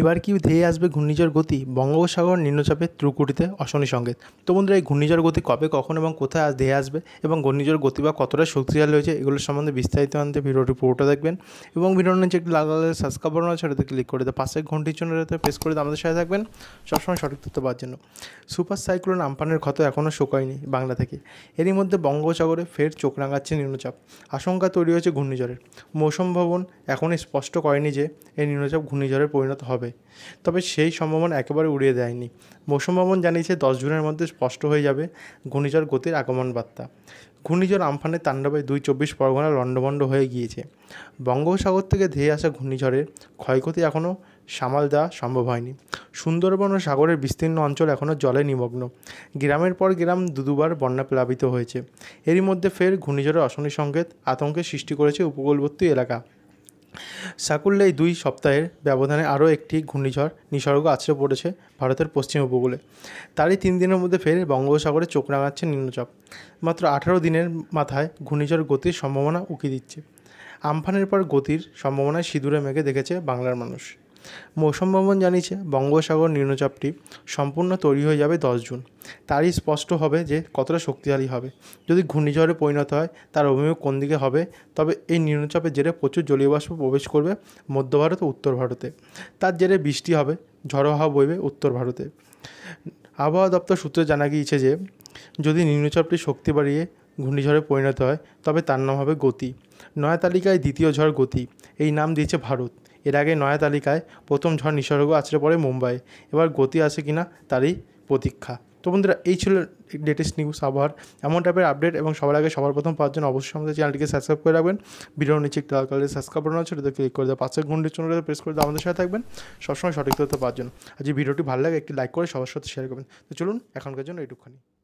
এবার কি ধেয়ে আসবে ঘূর্ণিঝড় গতি বঙ্গোপসাগর নিম্নচাপে ত্রুকুটিতে অশনি সংকেত তো বন্ধুরা এই ঘূর্ণিঝড় গতি কবে কখন এবং কোথায় আজ ধেয়ে আসবে এবং ঘূর্ণিঝড় গতি বা কতটা শক্তিশালী হয়েছে এগুলোর সম্বন্ধে বিস্তারিত আনতে ভিডিওটি পুরোটা দেখবেন এবং ভিডিওর নিচে একটি লাল লাল সাবস্ক্রাইব বাটন আছে সেটাতে ক্লিক করে দেয় পাশে ঘন্টির জন্য ওটাতে প্রেস করে আমাদের সাথে থাকবেন সবসময় সঠিক তথ্য পাওয়ার জন্য সুপার সাইক্লোন আমপানের ক্ষত এখনও শোকায়নি বাংলা থেকে এরই মধ্যে বঙ্গোপসাগরে ফের চোখ রাঙাচ্ছে নিম্নচাপ আশঙ্কা তৈরি হয়েছে ঘূর্ণিঝড়ের মৌসুম ভবন এখনই স্পষ্ট করেনি যে এই নিম্নচাপ ঘূর্ণিঝড়ের পরিণত হবে হবে তবে সেই সম্ভাবনা একেবারে উড়িয়ে দেয়নি মৌসুম ভবন জানিয়েছে দশ জুনের মধ্যে স্পষ্ট হয়ে যাবে ঘূর্ণিঝড় গতির আগমন বার্তা ঘূর্ণিঝড় আমফানে তাণ্ডবে দুই চব্বিশ পরগনা লণ্ডভণ্ড হয়ে গিয়েছে বঙ্গোপসাগর থেকে ধেয়ে আসা ঘূর্ণিঝড়ের ক্ষয়ক্ষতি এখনও সামাল দেওয়া সম্ভব হয়নি সুন্দরবন ও সাগরের বিস্তীর্ণ অঞ্চল এখনও জলে নিমগ্ন গ্রামের পর গ্রাম দুদুবার বন্যা প্লাবিত হয়েছে এরই মধ্যে ফের ঘূর্ণিঝড়ের অশনি সংকেত আতঙ্কের সৃষ্টি করেছে উপকূলবর্তী এলাকা সাকুল্লে এই দুই সপ্তাহের ব্যবধানে আরও একটি ঘূর্ণিঝড় নিসর্গ আছড়ে পড়েছে ভারতের পশ্চিম উপকূলে তারই তিন দিনের মধ্যে ফের বঙ্গোপসাগরে চোখ রাঙাচ্ছে নিম্নচাপ মাত্র আঠারো দিনের মাথায় ঘূর্ণিঝড় গতির সম্ভাবনা উঁকি দিচ্ছে আমফানের পর গতির সম্ভাবনায় সিঁদুরে মেঘে দেখেছে বাংলার মানুষ মৌসুম ভবন জানিয়েছে বঙ্গোসাগর নিম্নচাপটি সম্পূর্ণ তৈরি হয়ে যাবে দশ জুন তারই স্পষ্ট হবে যে কতটা শক্তিশালী হবে যদি ঘূর্ণিঝড়ে পরিণত হয় তার অভিমুখ কোন দিকে হবে তবে এই নিম্নচাপের জেরে প্রচুর জলীয়বাষ্প প্রবেশ করবে মধ্য ভারত ও উত্তর ভারতে তার জেরে বৃষ্টি হবে ঝড়ো হাওয়া বইবে উত্তর ভারতে আবহাওয়া দপ্তর সূত্রে জানা গিয়েছে যে যদি নিম্নচাপটি শক্তি বাড়িয়ে ঘূর্ণিঝড়ে পরিণত হয় তবে তার নাম হবে গতি নয়া তালিকায় দ্বিতীয় ঝড় গতি এই নাম দিয়েছে ভারত এর আগে নয়া তালিকায় প্রথম ঝড় নিসর্গ আছড়ে পড়ে মুম্বাই এবার গতি আছে কিনা তারই প্রতীক্ষা তো বন্ধুরা এই ছিল লেটেস্ট নিউজ আবহাওয়ার এমন টাইপের আপডেট এবং সবার আগে সবার প্রথম পাওয়ার জন্য অবশ্যই আমাদের চ্যানেলটিকে সাবস্ক্রাইব করে রাখবেন ভিডিও নিচে লাল কালারের সাবস্ক্রাইব করানো আছে ওটাতে ক্লিক করে দেওয়া পাঁচের ঘন্টার জন্য প্রেস করে দেওয়া আমাদের সাথে থাকবেন সবসময় সঠিক তথ্য পাওয়ার জন্য আজ এই ভিডিওটি ভালো লাগে একটি লাইক করে সবার সাথে শেয়ার করবেন তো চলুন এখনকার জন্য এইটুখানি